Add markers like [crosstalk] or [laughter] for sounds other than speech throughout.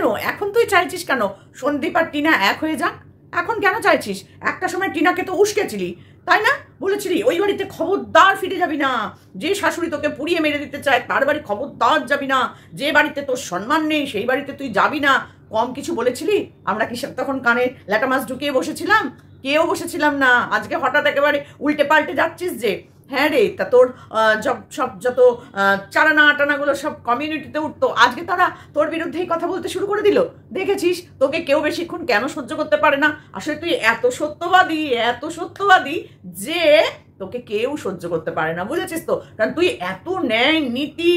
কেন এখন তুই চাইছিস কেন সন্দীপ আর টিনা এক হয়ে যাক এখন কেন চাইছিস একটা সময় টিনাকে তো উস্কেছিলি তাই না বলেছিলি ওই বাড়িতে খবরদার ফিরে যাবি না যে শাশুড়ি তোকে পুড়িয়ে মেরে দিতে চায় তার বাড়ি খবরদার যাবি না যে বাড়িতে তোর সম্মান নেই সেই বাড়িতে তুই যাবি না কম কিছু বলেছিলি আমরা কি তখন কানে ল্যাটামাস ঢুকিয়ে বসেছিলাম কেউ বসেছিলাম না আজকে হঠাৎ একেবারে উল্টে পাল্টে যাচ্ছিস যে হ্যাঁ রে তা তোর সব যত চারানা আটানাগুলো সব কমিউনিটিতে উঠতো আজকে তারা তোর বিরুদ্ধেই কথা বলতে শুরু করে দিল দেখেছিস তোকে কেউ বেশিক্ষণ কেন সহ্য করতে পারে না আসলে তুই এত সত্যবাদী এত সত্যবাদী যে তোকে কেউ সহ্য করতে পারে না বুঝেছিস তো কারণ তুই এত ন্যায় নীতি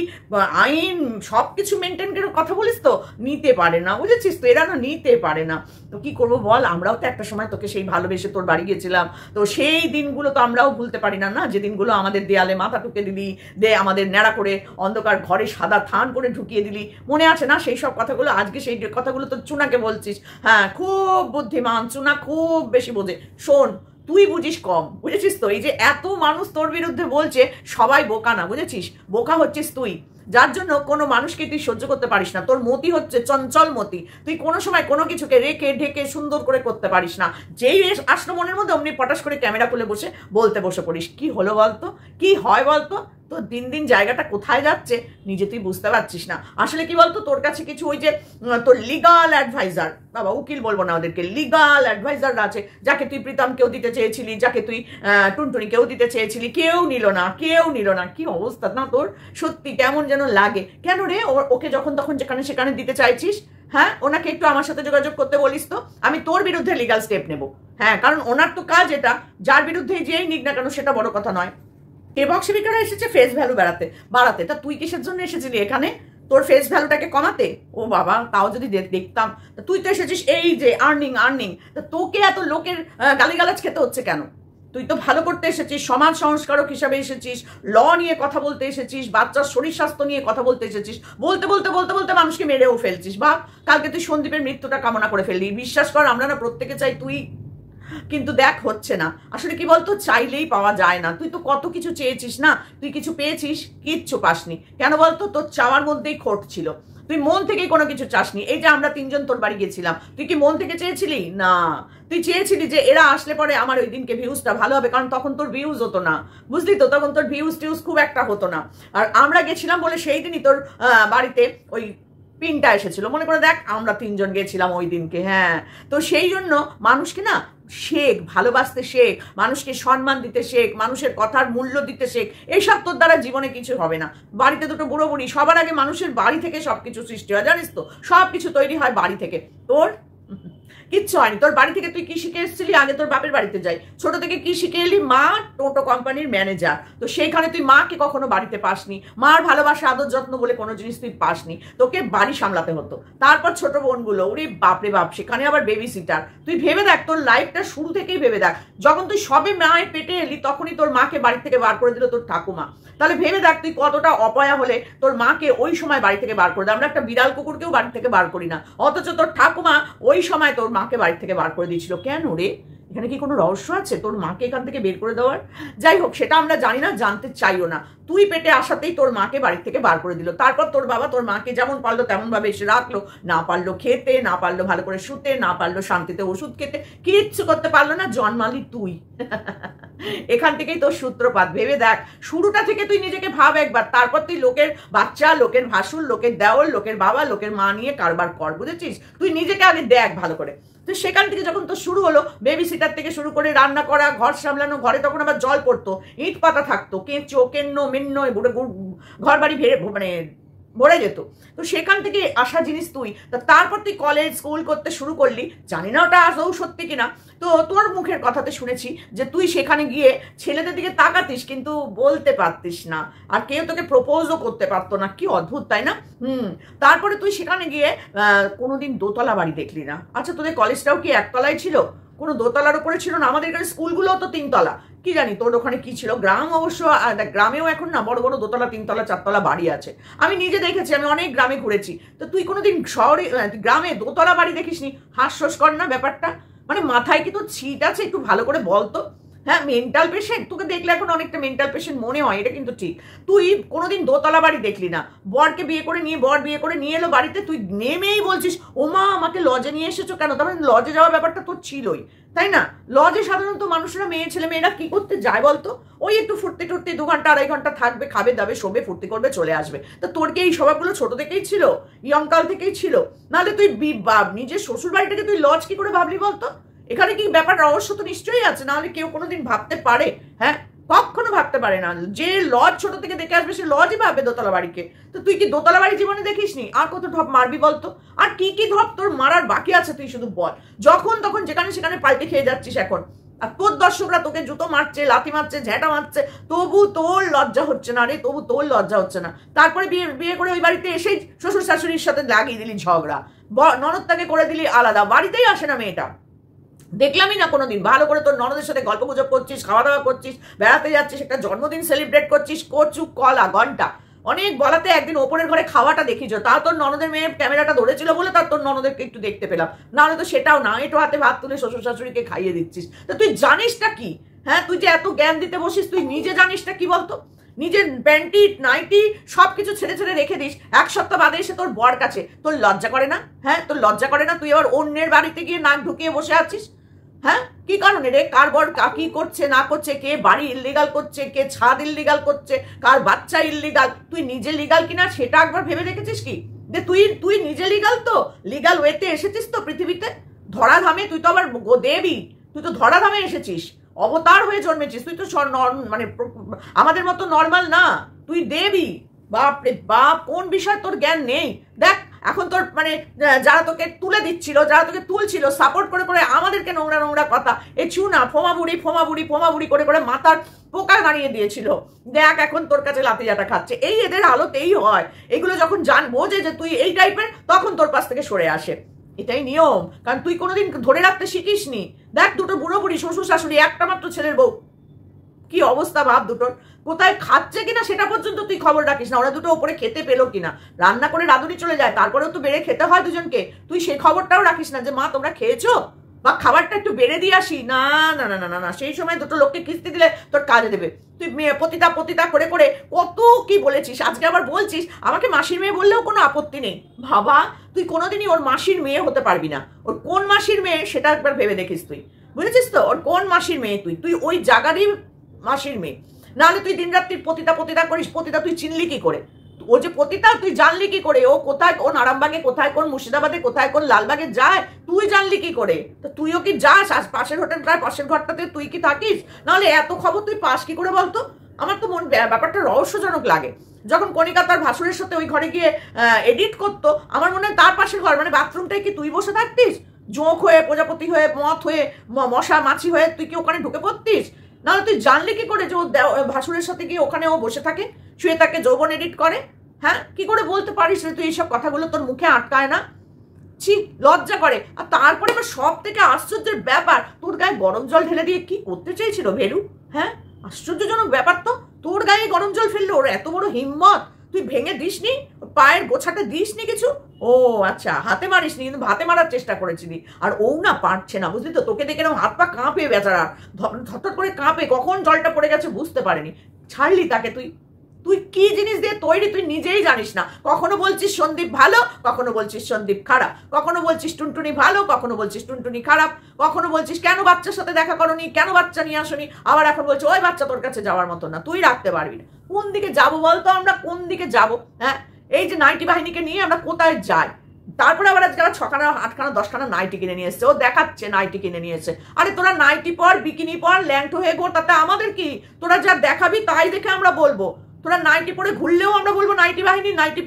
আইন সব কিছু মেনটেন করে কথা বলিস তো নিতে পারে না বুঝেছিস তো এরা না নিতে পারে না তো কি করবো বল আমরাও তো একটা সময় তোকে সেই ভালোবেসে তোর বাড়ি গেছিলাম তো সেই দিনগুলো তো আমরাও ভুলতে পারি না না যে দিনগুলো আমাদের দেয়ালে মাথা টুকে দিলি দে আমাদের ন্যাড়া করে অন্ধকার ঘরে সাদা থান করে ঢুকিয়ে দিলি মনে আছে না সেই সব কথাগুলো আজকে সেই কথাগুলো তো চুনাকে বলছিস হ্যাঁ খুব বুদ্ধিমান চুনা খুব বেশি বোঝে শোন তুই বুঝিস কম বুঝেছিস তো এই যে এত মানুষ তোর বিরুদ্ধে বলছে সবাই বোকা না বুঝেছিস বোকা হচ্ছিস তুই যার জন্য কোনো মানুষকে তুই সহ্য করতে পারিস না তোর মতি হচ্ছে চঞ্চল মতি তুই কোনো সময় কোনো কিছুকে রেখে ঢেকে সুন্দর করে করতে পারিস না যেই আসলো মনের মধ্যে অমনি পটাশ করে ক্যামেরা খুলে বসে বলতে বসে পড়িস কি হলো বলতো কি হয় বলতো তো দিন দিন জায়গাটা কোথায় যাচ্ছে নিজে তুই বুঝতে পারছিস না আসলে কি বলতো তোর কাছে কিছু ওই যে তোর লিগাল অ্যাডভাইজার বাবা উকিল বলবো না ওদেরকে লিগাল অ্যাডভাইজার আছে যাকে তুই প্রীতমকেও দিতে চেয়েছিলি যাকে তুই টুনটুনিকেও দিতে চেয়েছিলি কেউ নিল না কেউ নিল না কি অবস্থা না তোর সত্যি কেমন যেন লাগে কেন রে ওকে যখন তখন যেখানে সেখানে দিতে চাইছিস হ্যাঁ ওনাকে একটু আমার সাথে যোগাযোগ করতে বলিস তো আমি তোর বিরুদ্ধে লিগাল স্টেপ নেব হ্যাঁ কারণ ওনার তো কাজ এটা যার বিরুদ্ধে যেই নিক না কেন সেটা বড় কথা নয় এবং সেবিকারা এসেছে ফেস ভ্যালু বেড়াতে বাড়াতে তা তুই কিসের জন্য এসেছিলি এখানে তোর ফেস ভ্যালুটাকে কমাতে ও বাবা তাও যদি দেখতাম তুই তো এসেছিস এই যে আর্নিং আর্নিং তা তোকে এত লোকের গালিগালাজ খেতে হচ্ছে কেন তুই তো ভালো করতে এসেছিস সমাজ সংস্কারক হিসাবে এসেছিস ল নিয়ে কথা বলতে এসেছিস বাচ্চার শরীর স্বাস্থ্য নিয়ে কথা বলতে এসেছিস বলতে বলতে বলতে বলতে মানুষকে মেরেও ফেলছিস বা কালকে তুই সন্দীপের মৃত্যুটা কামনা করে ফেললি বিশ্বাস কর আমরা না প্রত্যেকে চাই তুই কিন্তু দেখ হচ্ছে না আসলে কি বলতো চাইলেই পাওয়া যায় না তুই তো কত কিছু চেয়েছিস না তুই কিছু পেয়েছিস কিচ্ছু পাসনি কেন বলতো তোর চাওয়ার মধ্যেই খোট ছিল তুই মন থেকে কোনো কিছু চাসনি এই যে আমরা তিনজন তোর বাড়ি গেছিলাম তুই কি মন থেকে চেয়েছিলি না তুই চেয়েছিলি যে এরা আসলে পরে আমার ওই দিনকে ভিউজটা ভালো হবে কারণ তখন তোর ভিউজ হতো না বুঝলি তো তখন তোর ভিউজ টিউজ খুব একটা হতো না আর আমরা গেছিলাম বলে সেই দিনই তোর বাড়িতে ওই পিনটা এসেছিল মনে করে দেখ আমরা তিনজন গেছিলাম ওই দিনকে হ্যাঁ তো সেই জন্য মানুষকে না শেখ ভালোবাসতে শেখ মানুষকে সম্মান দিতে শেখ মানুষের কথার মূল্য দিতে শেখ এইসব তোর দ্বারা জীবনে কিছু হবে না বাড়িতে দুটো বুড়ো বুড়ি সবার আগে মানুষের বাড়ি থেকে সব কিছু সৃষ্টি হয় জানিস তো সব কিছু তৈরি হয় বাড়ি থেকে তোর কিচ্ছু হয়নি তোর বাড়ি থেকে তুই কি শিখে এসেছিলি আগে তোর বাপের বাড়িতে যাই ছোট থেকে কি শিখে এলি মা টোটো কোম্পানির ম্যানেজার তো সেইখানে তুই মাকে কখনো বাড়িতে পাসনি মার ভালোবাসা আদর যত্ন বলে কোনো জিনিস তুই পাসনি তোকে বাড়ি সামলাতে হতো তারপর ছোট বোনগুলো ওরে বাপরে বাপ সেখানে আবার বেবি সিটার তুই ভেবে দেখ তোর লাইফটা শুরু থেকেই ভেবে দেখ যখন তুই সবে মায়ের পেটে এলি তখনই তোর মাকে বাড়ি থেকে বার করে দিল তোর ঠাকুমা তাহলে ভেবে দেখ তুই কতটা অপয়া হলে তোর মাকে ওই সময় বাড়ি থেকে বার করে দেয় আমরা একটা বিড়াল কুকুরকেও বাড়ি থেকে বার করি না অথচ তোর ঠাকুমা ওই সময় তোর মা মাকে বাড়ি থেকে বার করে দিয়েছিল কেন রে এখানে কি কোনো রহস্য আছে তোর মাকে এখান থেকে বের করে দেওয়ার যাই হোক সেটা আমরা জানি না জানতে চাইও না তুই পেটে আসাতেই তোর মাকে বাড়ি থেকে বার করে দিল তারপর তোর বাবা তোর মাকে যেমন পারলো তেমনভাবে এসে রাখলো না পারলো খেতে না পারলো ভালো করে শুতে না পারলো শান্তিতে ওষুধ খেতে কিচ্ছু করতে পারলো না জন্মালি তুই [laughs] এখান থেকেই তোর সূত্রপাত ভেবে দেখ শুরুটা থেকে তুই নিজেকে ভাব একবার তারপর তুই লোকের বাচ্চা লোকের ভাসুর লোকের দেওয়ার লোকের বাবা লোকের মা নিয়ে কারবার কর বুঝেছিস তুই নিজেকে আগে দেখ ভালো করে তো সেখান থেকে যখন তো শুরু হলো বেবি সিটার থেকে শুরু করে রান্না করা ঘর সামলানো ঘরে তখন আবার জল পড়তো ইট পাতা থাকতো কেঁচো কেন্ন মেন্ন ঘর বাড়ি ভেড়ে মানে ভরে যেত তো সেখান থেকে আসা জিনিস তুই তা তারপর তুই কলেজ স্কুল করতে শুরু করলি জানি না ওটা আদৌ সত্যি কিনা তো তোর মুখের কথাতে শুনেছি যে তুই সেখানে গিয়ে ছেলেদের দিকে তাকাতিস কিন্তু বলতে পারতিস না আর কেউ তোকে প্রপোজও করতে পারতো না কি অদ্ভুত তাই না হুম তারপরে তুই সেখানে গিয়ে কোনোদিন দোতলা বাড়ি দেখলি না আচ্ছা তোদের কলেজটাও কি একতলায় ছিল কোনো দোতলার উপরে ছিল না আমাদের এখানে স্কুলগুলো তো তিনতলা কি জানি তোর ওখানে কি ছিল গ্রাম অবশ্য গ্রামেও এখন না বড় বড় দোতলা তিনতলা চারতলা বাড়ি আছে আমি নিজে দেখেছি আমি অনেক গ্রামে ঘুরেছি তো তুই কোনোদিন শহরে গ্রামে দোতলা বাড়ি দেখিসনি হাস্যস কর না ব্যাপারটা মানে মাথায় কি তোর ছিট আছে একটু ভালো করে বলতো হ্যাঁ মেন্টাল পেশেন্ট তোকে দেখলে এখন অনেকটা মেন্টাল পেশেন্ট মনে হয় এটা কিন্তু ঠিক তুই কোনোদিন দোতলা বাড়ি দেখলি না বরকে বিয়ে করে নিয়ে বর বিয়ে করে নিয়ে এলো বাড়িতে তুই নেমেই বলছিস ওমা আমাকে লজে নিয়ে এসেছো কেন তার মানে লজে যাওয়ার ব্যাপারটা তোর ছিলই তাই না লজে সাধারণত মানুষরা মেয়ে ছেলে মেয়েরা কি করতে যায় বলতো ওই একটু ফুটতে টুটতে দু ঘন্টা আড়াই ঘন্টা থাকবে খাবে দাবে শোবে ফুর্তি করবে চলে আসবে তা তোর কি এই স্বভাবগুলো ছোট থেকেই ছিল ইয়ংকাল থেকেই ছিল নাহলে তুই বি নিজের শ্বশুর বাড়িটাকে তুই লজ কি করে ভাবলি বলতো এখানে কি ব্যাপার রহস্য তো নিশ্চয়ই আছে নাহলে কেউ কোনোদিন ভাবতে পারে হ্যাঁ কখনো ভাবতে পারে না যে লজ ছোট থেকে দেখে আসবে সে লজই ভাববে দোতলা বাড়িকে তো তুই কি দোতলা বাড়ি জীবনে দেখিস নি আর কত ঢপ মারবি বলতো আর কি কি ধপ তোর মারার বাকি আছে তুই শুধু বল যখন তখন যেখানে সেখানে পাল্টে খেয়ে যাচ্ছিস এখন আর তোর দর্শকরা তোকে জুতো মারছে লাথি মারছে ঝেঁটা মারছে তবু তোর লজ্জা হচ্ছে না রে তবু তোর লজ্জা হচ্ছে না তারপরে বিয়ে বিয়ে করে ওই বাড়িতে এসেই শ্বশুর শাশুড়ির সাথে লাগিয়ে দিলি ঝগড়া ননদ তাকে করে দিলি আলাদা বাড়িতেই আসে না মেয়েটা দেখলামই না কোনোদিন ভালো করে তোর ননদের সাথে গল্প গুজব করছিস খাওয়া দাওয়া করছিস বেড়াতে যাচ্ছিস একটা জন্মদিন সেলিব্রেট করছিস কচু কলা ঘন্টা অনেক বলাতে একদিন ওপরের ঘরে খাওয়াটা দেখিছো তা তোর ননদের মেয়ে ক্যামেরাটা ধরেছিল বলে তার তোর ননদেরকে একটু দেখতে পেলাম নাহলে তো সেটাও না এটো হাতে ভাত তুলে শ্বশুর শাশুড়িকে খাইয়ে দিচ্ছিস তো তুই জানিসটা কি হ্যাঁ তুই যে এত জ্ঞান দিতে বসিস তুই নিজে জানিসটা কি বলতো নিজের প্যান্টি নাইটি সব কিছু ছেড়ে ছেড়ে রেখে দিস এক সপ্তাহ বাদে এসে তোর বর কাছে তোর লজ্জা করে না হ্যাঁ তোর লজ্জা করে না তুই আবার অন্যের বাড়িতে গিয়ে নাক ঢুকিয়ে বসে আছিস হ্যাঁ কি কারণে রে কার বর কি করছে না করছে কে বাড়ি ইলিগাল করছে কে ছাদ ইলিগাল করছে কার বাচ্চা ইলিগাল তুই নিজে লিগাল কিনা সেটা একবার ভেবে রেখেছিস কি যে তুই তুই নিজে লিগাল তো লিগাল ওয়েতে এসেছিস তো পৃথিবীতে ধরাধামে তুই তো আবার দেবী তুই তো ধরাধামে এসেছিস অবতার হয়ে জন্মেছিস তুই তো মানে আমাদের মতো নর্মাল না তুই দেবী বাপ রে বাপ কোন বিষয় তোর জ্ঞান নেই দেখ এখন তোর মানে যারা তোকে তুলে দিচ্ছিল যারা তোকে তুলছিল সাপোর্ট করে করে আমাদেরকে নোংরা নোংরা কথা এ ছু না ফোমা বুড়ি ফোমা বুড়ি ফোমা বুড়ি করে করে মাথার পোকা গাড়িয়ে দিয়েছিল দেখ এখন তোর কাছে লাতিজাটা খাচ্ছে এই এদের আলোতেই হয় এগুলো যখন জান বোঝে যে তুই এই টাইপের তখন তোর পাশ থেকে সরে আসে এটাই নিয়ম কারণ তুই কোনোদিন ধরে রাখতে শিখিসনি দেখ দুটো বুড়ো বুড়ি শ্বশুর শাশুড়ি একটা মাত্র ছেলের বউ কি অবস্থা ভাব দুটোর কোথায় খাচ্ছে কিনা সেটা পর্যন্ত তুই খবর রাখিস না ওরা দুটো ওপরে খেতে পেলো কিনা রান্না করে রাঁধুনি চলে যায় তারপরেও তো বেড়ে খেতে হয় দুজনকে তুই সে খবরটাও রাখিস না যে মা তোমরা খেয়েছো বা খাবারটা একটু বেড়ে দিয়ে আসি না না না না না না সেই সময় দুটো লোককে কিস্তি দিলে তোর কাজে দেবে তুই মেয়ে পতিতা পতিতা করে করে কত কি বলেছিস আজকে আবার বলছিস আমাকে মাসির মেয়ে বললেও কোনো আপত্তি নেই ভাবা তুই কোনোদিনই ওর মাসির মেয়ে হতে পারবি না ওর কোন মাসির মেয়ে সেটা একবার ভেবে দেখিস তুই বুঝেছিস তো ওর কোন মাসির মেয়ে তুই তুই ওই জায়গারই মাসির মেয়ে নাহলে তুই দিন রাত্রি পতিতা পতিতা করিস পতিতা তুই চিনলি কি করে ও যে পতিতা তুই জানলি কি করে ও কোথায় কোন আরামবাগে কোথায় কোন মুর্শিদাবাদে কোথায় কোন লালবাগে যায় তুই জানলি কি করে তো তুইও কি যাস আজ পাশের প্রায় পাশের ঘরটাতে তুই কি থাকিস নাহলে এত খবর তুই পাস কি করে বলতো আমার তো মন ব্যাপারটা রহস্যজনক লাগে যখন কলিকাতার ভাসুরের সাথে ওই ঘরে গিয়ে এডিট করতো আমার মনে হয় তার পাশের ঘর মানে বাথরুমটায় কি তুই বসে থাকতিস জোঁক হয়ে প্রজাপতি হয়ে মথ হয়ে মশা মাছি হয়ে তুই কি ওখানে ঢুকে পড়তিস নাহলে তুই জানলে কি করে যে ও ভাসুরের সাথে গিয়ে ওখানে ও বসে থাকে শুয়ে তাকে যৌবন এডিট করে হ্যাঁ কি করে বলতে পারিস রে তুই এইসব কথাগুলো তোর মুখে আটকায় না ছি লজ্জা করে আর তারপরে আবার সব থেকে আশ্চর্যের ব্যাপার তোর গায়ে গরম জল ঢেলে দিয়ে কি করতে চেয়েছিল ভেলু হ্যাঁ আশ্চর্যজনক ব্যাপার তো তোর গায়ে গরম জল ফেললো ওর এত বড় হিম্মত তুই ভেঙে দিস নি পায়ের গোছাতে দিস নি কিছু ও আচ্ছা হাতে মারিসনি কিন্তু হাতে মারার চেষ্টা করেছিলি আর ও না পারছে না বুঝলি তো তোকে দেখে এরকম হাত পা কাঁপে বেচারা ধরধর করে কাঁপে কখন জলটা পড়ে গেছে বুঝতে পারেনি ছাড়লি তাকে তুই তুই কি জিনিস দিয়ে তৈরি তুই নিজেই জানিস না কখনো বলছিস সন্দীপ ভালো কখনো বলছিস সন্দীপ খারাপ কখনো বলছিস টুনটুনি ভালো কখনো বলছিস টুনটুনি খারাপ কখনো বলছিস কেন বাচ্চার সাথে দেখা করনি কেন বাচ্চা নিয়ে আসনি আবার এখন বলছো ওই বাচ্চা তোর কাছে যাওয়ার মতো না তুই রাখতে পারবি না কোন দিকে যাবো বলতো আমরা কোন দিকে যাবো হ্যাঁ এই যে নাইটি বাহিনীকে নিয়ে আমরা কোথায় যাই তারপরে আবার যারা ছখানা আটখানা দশখানা নাইটি কিনে নিয়ে এসছে ও দেখাচ্ছে নাইটি কিনে নিয়েছে আরে তোরা নাইটি পর বিকিনি পর ল্যাংটো হয়ে ঘোর তাতে আমাদের কি তোরা যা দেখাবি তাই দেখে আমরা বলবো তোরা নাইটি পরে ঘুরলেও আমরা বলবো নাইটি বাহিনী নাইটি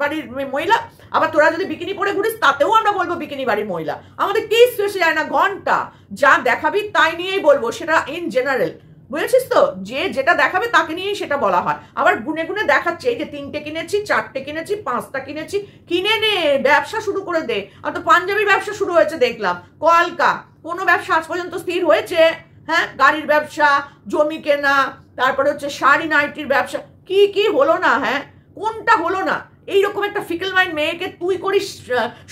বাড়ির মহিলা আবার তোরা যদি বিকিনি পরে ঘুরিস তাতেও আমরা বলবো বিকিনি বাড়ির মহিলা আমাদের কি শেষে যায় না ঘন্টা যা দেখাবি তাই নিয়েই বলবো সেটা ইন জেনারেল বুঝেছিস তো যে যেটা দেখাবে তাকে নিয়েই সেটা বলা হয় আবার গুনে গুনে দেখাচ্ছে এই যে তিনটে কিনেছি চারটে কিনেছি পাঁচটা কিনেছি কিনে নে ব্যবসা শুরু করে দে আর তো পাঞ্জাবির ব্যবসা শুরু হয়েছে দেখলাম কলকা কোনো ব্যবসা আজ পর্যন্ত স্থির হয়েছে হ্যাঁ গাড়ির ব্যবসা জমি কেনা তারপরে হচ্ছে শাড়ি নাইটির ব্যবসা কি কি হলো না হ্যাঁ কোনটা হলো না এইরকম একটা ফিকেল মাইন্ড মেয়েকে তুই করিস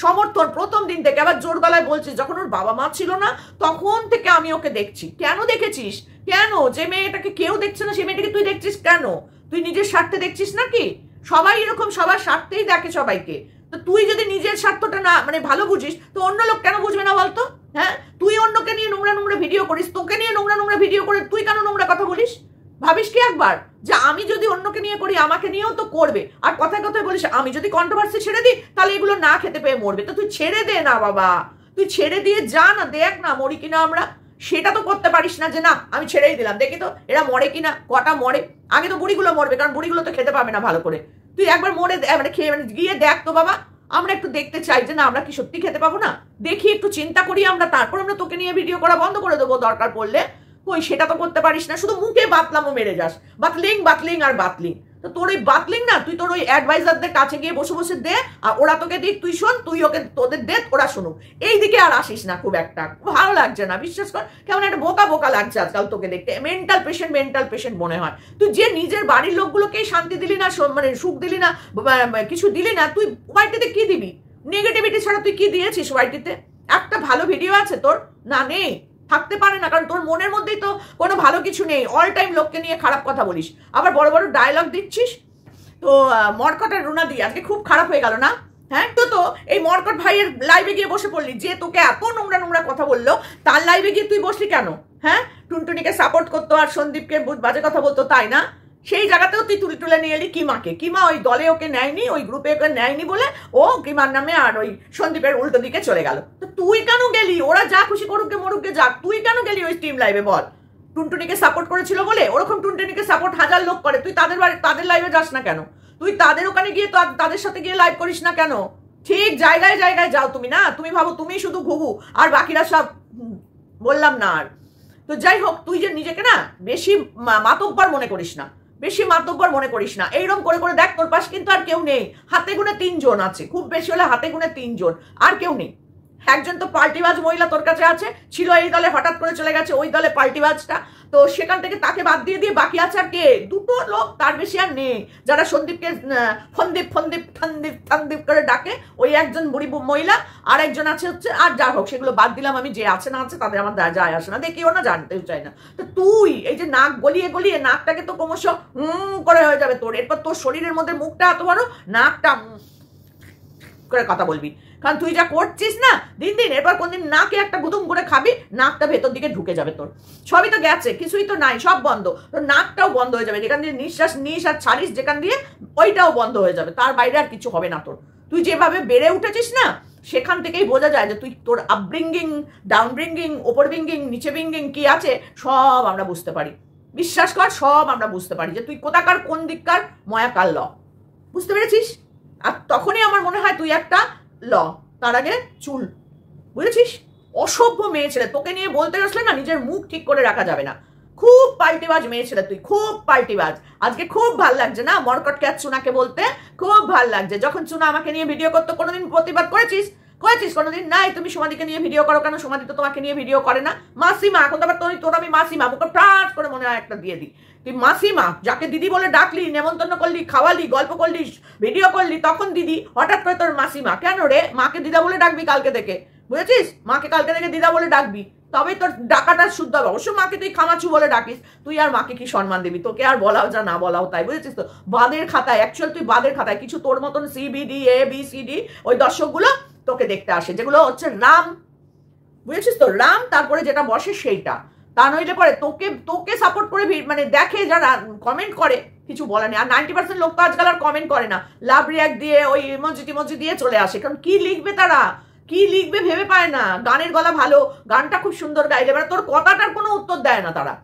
সমর্থন প্রথম দিন থেকে আবার জোর গলায় বলছিস যখন ওর বাবা মা ছিল না তখন থেকে আমি ওকে দেখছি কেন দেখেছিস কেন যে মেয়েটাকে কেউ দেখছে না সে মেয়েটাকে তুই দেখছিস কেন তুই নিজের স্বার্থে দেখছিস নাকি সবাই এরকম সবার স্বার্থেই দেখে সবাইকে তো তুই যদি নিজের স্বার্থটা না মানে ভালো বুঝিস তো অন্য লোক কেন বুঝবে না বলতো হ্যাঁ তুই অন্যকে নিয়ে নোংরা নোংরা ভিডিও করিস তোকে নিয়ে নোংরা নোংরা ভিডিও করে তুই কেন নোংরা কথা বলিস ভাবিস কি একবার যে আমি যদি অন্যকে নিয়ে করি আমাকে নিয়েও তো করবে আর কথায় কথায় বলিস আমি যদি কন্ট্রোভার্সি ছেড়ে দিই তাহলে এগুলো না খেতে পেয়ে মরবে তো তুই ছেড়ে দে না বাবা তুই ছেড়ে দিয়ে যা না দেখ না মরি কিনা আমরা সেটা তো করতে পারিস না যে না আমি ছেড়েই দিলাম দেখি তো এরা মরে কিনা কটা মরে আগে তো বুড়িগুলো মরবে কারণ বুড়িগুলো তো খেতে পাবে না ভালো করে তুই একবার মরে মানে খেয়ে মানে গিয়ে দেখ তো বাবা আমরা একটু দেখতে চাই যে না আমরা কি সত্যি খেতে পাবো না দেখি একটু চিন্তা করি আমরা তারপর আমরা তোকে নিয়ে ভিডিও করা বন্ধ করে দেবো দরকার পড়লে কই সেটা তো করতে পারিস না শুধু মুখে বাতলামও মেরে যাস বাতলিং বাতলিং আর বাতলিং তো তোর ওই বাতলিং না তুই তোর ওই অ্যাডভাইজারদের কাছে গিয়ে বসে বসে দে আর ওরা তোকে দিক তুই শোন তুই ওকে তোদের দে ওরা শুনুক এই দিকে আর আসিস না খুব একটা ভালো লাগছে না বিশ্বাস কর কেমন একটা বোকা বোকা লাগছে আজকাল তোকে দেখতে মেন্টাল পেশেন্ট মেন্টাল পেশেন্ট মনে হয় তুই যে নিজের বাড়ির লোকগুলোকেই শান্তি দিলি না মানে সুখ দিলি না কিছু দিলি না তুই ওয়াইটিতে কি দিবি নেগেটিভিটি ছাড়া তুই কি দিয়েছিস ওয়াইটিতে একটা ভালো ভিডিও আছে তোর না নেই থাকতে পারে না কারণ তোর মনের মধ্যেই তো কোনো ভালো কিছু নেই অল টাইম লোককে নিয়ে খারাপ কথা বলিস আবার বড় বড় ডায়লগ দিচ্ছিস তো মরকটের রুনা দিয়ে আজকে খুব খারাপ হয়ে গেল না হ্যাঁ তো তো এই মরকট ভাইয়ের লাইভে গিয়ে বসে পড়লি যে তোকে এত নোংরা নোংরা কথা বললো তার লাইভে গিয়ে তুই বসলি কেন হ্যাঁ টুনটুনিকে সাপোর্ট করতো আর সন্দীপকে বাজে কথা বলতো তাই না সেই জায়গাতেও তুই তুলে তুলে নিয়ে এলি কিমাকে কিমা ওই দলে ওকে নেয়নি ওই গ্রুপে ওকে নেয়নি বলে ও কিমার নামে আর ওই সন্দীপের উল্টো দিকে চলে গেল তো তুই কেন গেলি ওরা যা খুশি করুকে মরুককে যাক তুই কেন গেলি ওই টিম লাইভে বল টুনটুনিকে সাপোর্ট করেছিল বলে ওরকম টুনটুনিকে সাপোর্ট হাজার লোক করে তুই তাদের বাড়ি তাদের লাইভে যাস না কেন তুই তাদের ওখানে গিয়ে তাদের সাথে গিয়ে লাইভ করিস না কেন ঠিক জায়গায় জায়গায় যাও তুমি না তুমি ভাবো তুমি শুধু ঘুঘু আর বাকিরা সব বললাম না আর তো যাই হোক তুই যে নিজেকে না বেশি মাতব্বার মনে করিস না বেশি মাতব্বর মনে করিস না এইরকম করে করে দেখ তোর পাশ কিন্তু আর কেউ নেই হাতে গুনে তিনজন আছে খুব বেশি হলে হাতে গুনে তিনজন আর কেউ নেই একজন তো পাল্টিবাজ মহিলা তোর কাছে আছে ছিল এই দলে হঠাৎ করে চলে গেছে ওই দলে পাল্টিবাজটা তো সেখান থেকে তাকে বাদ দিয়ে দিয়ে বাকি আছে আর কে দুটো লোক তার বেশি আর নেই যারা সন্দীপকে ফন্দীপ ফন্দীপ ফন্দীপ ফন্দীপ করে ডাকে ওই একজন বুড়ি মহিলা আর একজন আছে হচ্ছে আর যা হোক সেগুলো বাদ দিলাম আমি যে আছে না আছে তাদের আমার যায় আসে না দেখিও না জানতেও চাই না তো তুই এই যে নাক গলিয়ে গলিয়ে নাকটাকে তো ক্রমশ হুম করে হয়ে যাবে তোর এরপর তোর শরীরের মধ্যে মুখটা এত বড় নাকটা করে কথা বলবি কারণ তুই যা করছিস না দিন দিন এরপর কোনদিন নাকে একটা গুদুম করে খাবি নাকটা ভেতর দিকে ঢুকে যাবে তোর সবই তো গেছে কিছুই তো নাই সব বন্ধ তোর নাকটাও বন্ধ হয়ে যাবে যেখান দিয়ে নিঃশ্বাস নিস আর ছাড়িস যেখান দিয়ে ওইটাও বন্ধ হয়ে যাবে তার বাইরে আর কিছু হবে না তোর তুই যেভাবে বেড়ে উঠেছিস না সেখান থেকেই বোঝা যায় যে তুই তোর আপব্রিঙ্গিং ডাউনব্রিঙ্গিং ওপর ব্রিঙ্গিং নিচে ব্রিঙ্গিং কি আছে সব আমরা বুঝতে পারি বিশ্বাস কর সব আমরা বুঝতে পারি যে তুই কোথাকার কোন দিককার ময়াকাল ল বুঝতে পেরেছিস আর তখনই আমার মনে হয় তুই একটা ল তার আগে চুল বুঝেছিস অসভ্য মেয়ে ছেলে তোকে নিয়ে বলতে গেছিলে না নিজের মুখ ঠিক করে রাখা যাবে না খুব পাল্টিবাজ মেয়ে ছেলে তুই খুব পাল্টিবাজ আজকে খুব ভাল লাগছে না মরকটকে আর চুনাকে বলতে খুব ভাল লাগছে যখন চুনা আমাকে নিয়ে ভিডিও করতো কোনোদিন প্রতিবাদ করেছিস হয়েছিস কোনোদিন নাই তুমি সমাধিকে নিয়ে ভিডিও করো কেন সমাধি তো তোমাকে নিয়ে ভিডিও করে না মাসিমা এখন তো আবার তোর আমি মাসিমা বুকে ফ্রাস করে মনে হয় একটা দিয়ে দিই তুই মাসিমা যাকে দিদি বলে ডাকলি নেমন্তন্ন করলি খাওয়ালি গল্প করলি ভিডিও করলি তখন দিদি হঠাৎ করে তোর মাসিমা কেন রে মাকে দিদা বলে ডাকবি কালকে থেকে বুঝেছিস মাকে কালকে থেকে দিদা বলে ডাকবি তবে তোর ডাকাটা শুদ্ধ হবে অবশ্য মাকে তুই খামাচু বলে ডাকিস তুই আর মাকে কি সম্মান দিবি তোকে আর বলাও যা না বলাও তাই বুঝেছিস তো বাদের খাতায় অ্যাকচুয়াল তুই বাদের খাতায় কিছু তোর মতন C B D A B C D ওই দর্শকগুলো তোকে দেখতে আসে যেগুলো হচ্ছে রাম বুঝেছিস তো রাম তারপরে যেটা বসে সেইটা তা নইলে পরে তোকে তোকে সাপোর্ট করে মানে দেখে যারা কমেন্ট করে কিছু বলা নেই আর নাইনটি পার্সেন্ট লোক তো আজকাল আর কমেন্ট করে না লাভ রিয়াক্ট দিয়ে ওই ইমোজি টিমোজি দিয়ে চলে আসে কারণ কি লিখবে তারা কি লিখবে ভেবে পায় না গানের গলা ভালো গানটা খুব সুন্দর গাইলে মানে তোর কথাটার কোনো উত্তর দেয় না তারা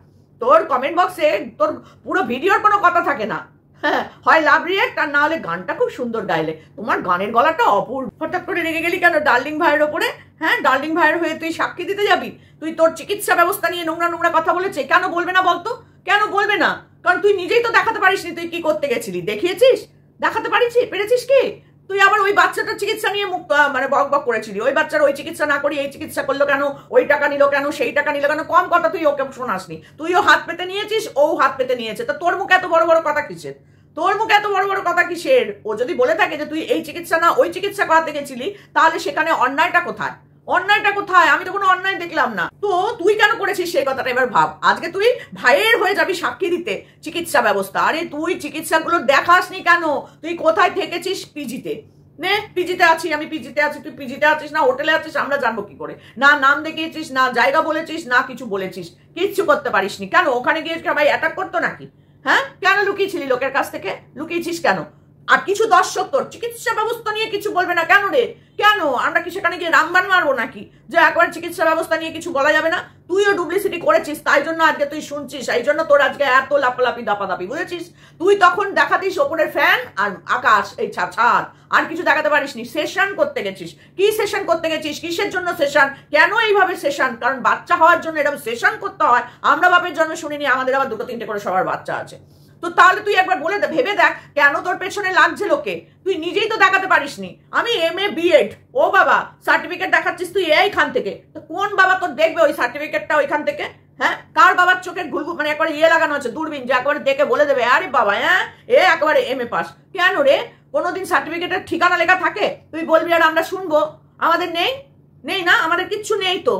তোর কমেন্ট বক্সে তোর পুরো ভিডিওর কোনো কথা থাকে না হ্যাঁ হয় লাভ রিয়েক্ট আর না হলে গানটা খুব সুন্দর গাইলে তোমার গানের গলাটা অপূর্ব হঠাৎ করে রেগে গেলি কেন ডার্লিং ভাইয়ের ওপরে হ্যাঁ ডার্লিং ভাইয়ের হয়ে তুই সাক্ষী দিতে যাবি তুই তোর চিকিৎসা ব্যবস্থা নিয়ে নোংরা নোংরা কথা বলেছে কেন বলবে না বলতো কেন বলবে না কারণ তুই নিজেই তো দেখাতে পারিসনি তুই কি করতে গেছিলি দেখিয়েছিস দেখাতে পারিস পেরেছিস কি তুই আবার ওই বাচ্চাটার চিকিৎসা নিয়ে মুখ মানে বক বক করেছিলি ওই বাচ্চার ওই চিকিৎসা না করি এই চিকিৎসা করলো কেন ওই টাকা নিল কেন সেই টাকা নিল কেন কম কথা তুই ওকে শোনাসনি তুইও হাত পেতে নিয়েছিস ও হাত পেতে নিয়েছে তা তোর মুখে এত বড় বড় কথা কিসের তোর মুখে এত বড় বড় কথা কিসের ও যদি বলে থাকে যে তুই এই চিকিৎসা না ওই চিকিৎসা করাতে গেছিলি তাহলে সেখানে অন্যায়টা কোথায় অন্যায়টা কোথায় আমি তো কোনো অন্যায় দেখলাম না তো তুই কেন করেছিস সেই কথাটা এবার ভাব আজকে তুই ভাইয়ের হয়ে যাবি সাক্ষী দিতে চিকিৎসা ব্যবস্থা আরে তুই চিকিৎসাগুলো দেখাসনি কেন তুই কোথায় থেকেছিস পিজিতে নে পিজিতে আছি আমি পিজিতে আছি তুই পিজিতে আছিস না হোটেলে আছিস আমরা জানবো কি করে না নাম দেখিয়েছিস না জায়গা বলেছিস না কিছু বলেছিস কিচ্ছু করতে পারিসনি কেন ওখানে গিয়ে ভাই অ্যাটাক করতো নাকি হ্যাঁ কেন লুকিয়েছিলি লোকের কাছ থেকে লুকিয়েছিস কেন আর কিছু দর্শক তোর চিকিৎসা ব্যবস্থা নিয়ে কিছু বলবে না কেন রে কেন আমরা কি সেখানে গিয়ে রামবান মারবো নাকি যে একবার চিকিৎসা ব্যবস্থা নিয়ে কিছু বলা যাবে না তুইও ডুপ্লিসিটি করেছিস তাই জন্য আজকে তুই শুনছিস এই জন্য তোর আজকে এত লাপালাপি দাপাদাপি বুঝেছিস তুই তখন দেখাতিস ওপরের ফ্যান আর আকাশ এই ছাদ আর কিছু দেখাতে পারিস নি সেশন করতে গেছিস কি সেশন করতে গেছিস কিসের জন্য সেশন কেন এইভাবে সেশন কারণ বাচ্চা হওয়ার জন্য এরকম সেশন করতে হয় আমরা বাপের জন্য শুনিনি আমাদের আবার দুটো তিনটে করে সবার বাচ্চা আছে তো তাহলে তুই একবার বলে দে ভেবে দেখ কেন তোর পেছনে লাগছে লোকে তুই নিজেই তো দেখাতে পারিস নি আমি এম এ বিএড ও বাবা সার্টিফিকেট দেখাচ্ছিস তুই এইখান থেকে তো কোন বাবা তোর দেখবে ওই সার্টিফিকেটটা ওইখান থেকে হ্যাঁ কার বাবার চোখের ঘুরঘু মানে একবার ইয়ে লাগানো আছে দূরবীন যে একবার দেখে বলে দেবে আরে বাবা হ্যাঁ এ একবারে এম এ পাস কেন রে কোনোদিন সার্টিফিকেটের ঠিকানা লেখা থাকে তুই বলবি আর আমরা শুনবো আমাদের নেই নেই না আমাদের কিচ্ছু নেই তো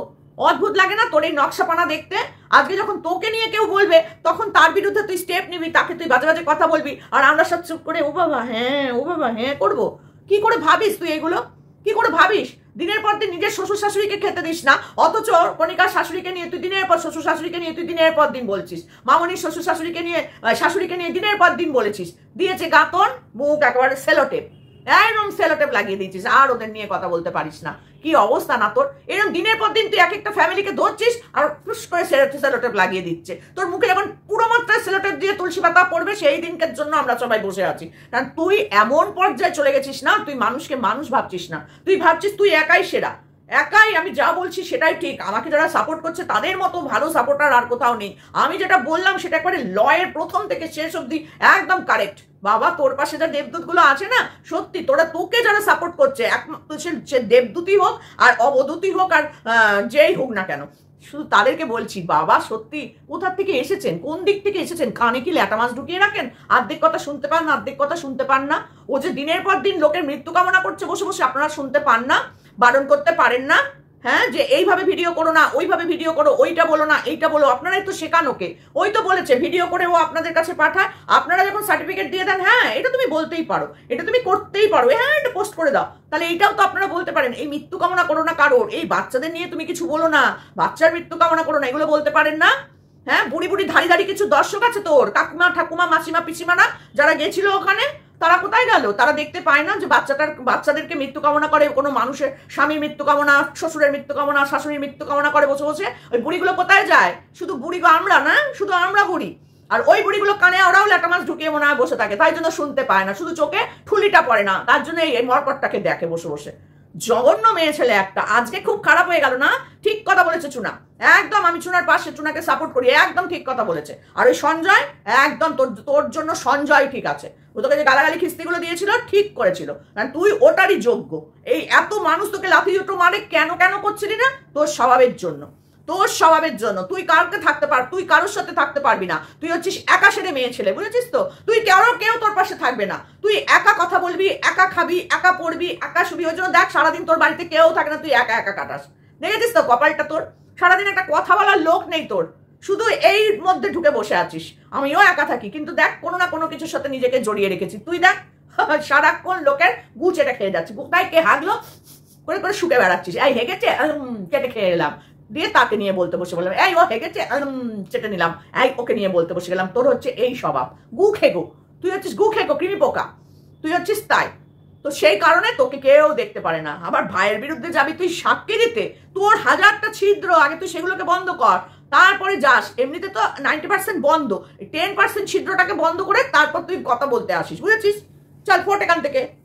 অদ্ভুত লাগে না তোর এই নকশাপানা দেখতে আজকে যখন তোকে নিয়ে কেউ বলবে তখন তার বিরুদ্ধে তুই স্টেপ নিবি তাকে তুই বাজে বাজে কথা বলবি আর আমরা সব চুপ করে ও বাবা হ্যাঁ ও বাবা হ্যাঁ করবো কি করে ভাবিস তুই এগুলো কি করে ভাবিস দিনের পর দিন নিজের শ্বশুর শাশুড়িকে খেতে দিস না অথচ কনিকার শাশুড়িকে নিয়ে তুই দিনের পর শ্বশুর শাশুড়িকে নিয়ে তুই দিনের পর দিন বলছিস মামনির শ্বশুর শাশুড়িকে নিয়ে শাশুড়িকে নিয়ে দিনের পর দিন বলেছিস দিয়েছে গাঁতন মুখ একেবারে সেলোটেপ একদম সেলোটেপ লাগিয়ে দিয়েছিস আর ওদের নিয়ে কথা বলতে পারিস না কি অবস্থা না তোর এরকম দিনের পর দিন তুই এক একটা ফ্যামিলিকে ধরছিস আর ফুস করে সেলোটেপ লাগিয়ে দিচ্ছে তোর মুখে যখন পুরো মাত্রায় সেলোটেপ দিয়ে তুলসী পাতা পড়বে সেই দিনকার জন্য আমরা সবাই বসে আছি কারণ তুই এমন পর্যায়ে চলে গেছিস না তুই মানুষকে মানুষ ভাবছিস না তুই ভাবছিস তুই একাই সেরা একাই আমি যা বলছি সেটাই ঠিক আমাকে যারা সাপোর্ট করছে তাদের মতো ভালো সাপোর্টার আর কোথাও নেই আমি যেটা বললাম সেটা একবারে লয়ের প্রথম থেকে শেষ অবধি একদম কারেক্ট বাবা তোর পাশে যা দেবদূতগুলো আছে না সত্যি তোরা তোকে যারা সাপোর্ট করছে একমাত্র সে দেবদূতই হোক আর অবদূতই হোক আর যেই হোক না কেন শুধু তাদেরকে বলছি বাবা সত্যি কোথার থেকে এসেছেন কোন দিক থেকে এসেছেন কানে কি ল্যাটা মাছ ঢুকিয়ে রাখেন আর্ধেক কথা শুনতে পান না আর্ধেক কথা শুনতে পান না ও যে দিনের পর দিন লোকের মৃত্যু কামনা করছে বসে বসে আপনারা শুনতে পান না বারণ করতে পারেন না হ্যাঁ যে এইভাবে ভিডিও করো না ওইভাবে ভিডিও করো ওইটা বলো না এইটা বলো আপনারাই তো শেখান ওকে ওই তো বলেছে ভিডিও করে ও আপনাদের কাছে পাঠায় আপনারা যখন সার্টিফিকেট দিয়ে দেন হ্যাঁ এটা তুমি বলতেই পারো এটা তুমি করতেই পারো হ্যাঁ এটা পোস্ট করে দাও তাহলে এইটাও তো আপনারা বলতে পারেন এই মৃত্যু কামনা করো না কারোর এই বাচ্চাদের নিয়ে তুমি কিছু বলো না বাচ্চার মৃত্যু কামনা করো না এগুলো বলতে পারেন না হ্যাঁ বুড়ি বুড়ি ধাড়ি ধাড়ি কিছু দর্শক আছে তোর কাকুমা ঠাকুমা মাসিমা পিসিমারা যারা গেছিল ওখানে তারা কোথায় গেল তারা দেখতে পায় না যে বাচ্চাটার বাচ্চাদেরকে মৃত্যু কামনা করে কোনো মানুষের স্বামীর মৃত্যু কামনা শ্বশুরের মৃত্যু কামনা শাশুড়ির মৃত্যু কামনা করে বসে বসে ওই বুড়িগুলো কোথায় যায় শুধু বুড়ি আমরা না শুধু আমরা বুড়ি আর ওই বুড়িগুলো কানে ওরাও একটা মাছ ঢুকিয়ে মনে হয় বসে থাকে তাই জন্য শুনতে পায় না শুধু চোখে ঠুলিটা পড়ে না তার জন্য এই মরকটটাকে দেখে বসে বসে জঘন্য মেয়ে ছেলে একটা আজকে খুব খারাপ হয়ে গেল না ঠিক কথা বলেছে চুনা একদম আমি চুনার পাশে চুনাকে সাপোর্ট করি একদম ঠিক কথা বলেছে আর ওই সঞ্জয় একদম তোর তোর জন্য সঞ্জয় ঠিক আছে ও তোকে যে গালাগালি খিস্তিগুলো দিয়েছিল ঠিক করেছিল কারণ তুই ওটারই যোগ্য এই এত মানুষ তোকে লাফিয়ে ওটো মারে কেন কেন করছিলি না তোর স্বভাবের জন্য তোর স্বভাবের জন্য তুই কারকে থাকতে পার তুই কারোর সাথে থাকতে পারবি না তুই হচ্ছিস একা সেরে মেয়ে ছেলে বুঝেছিস তো তুই কারো কেউ তোর পাশে থাকবে না তুই একা কথা বলবি একা খাবি একা পড়বি একা শুবি ওই জন্য দেখ সারাদিন তোর বাড়িতে কেউ থাকে না তুই একা একা কাটাস দেখেছিস তো কপালটা তোর সারাদিন একটা কথা বলার লোক নেই তোর শুধু এই মধ্যে ঢুকে বসে আছিস আমিও একা থাকি কিন্তু দেখ কোনো না কোনো কিছুর সাথে নিজেকে জড়িয়ে রেখেছি তুই দেখ [laughs] সারাক্ষণ লোকের গুচ এটা খেয়ে যাচ্ছে কোথায় কে হাগলো করে করে শুকে বেড়াচ্ছিস এই হেগেছে কেটে খেয়ে এলাম দিয়ে তাকে নিয়ে বলতে বসে বললাম এই ও হেগেছে চেটে নিলাম এই ওকে নিয়ে বলতে বসে গেলাম তোর হচ্ছে এই স্বভাব গু খেগো তুই হচ্ছিস গু খেগো কৃমি পোকা তুই হচ্ছিস তাই তো সেই কারণে তোকে কেউ দেখতে পারে না আবার ভাইয়ের বিরুদ্ধে যাবি তুই সাক্ষী দিতে তোর হাজারটা ছিদ্র আগে তুই সেগুলোকে বন্ধ কর তারপরে যাস এমনিতে তো নাইনটি পার্সেন্ট বন্ধ টেন পার্সেন্ট ছিদ্রটাকে বন্ধ করে তারপর তুই কথা বলতে আসিস বুঝেছিস চল ফোর্ট এখান থেকে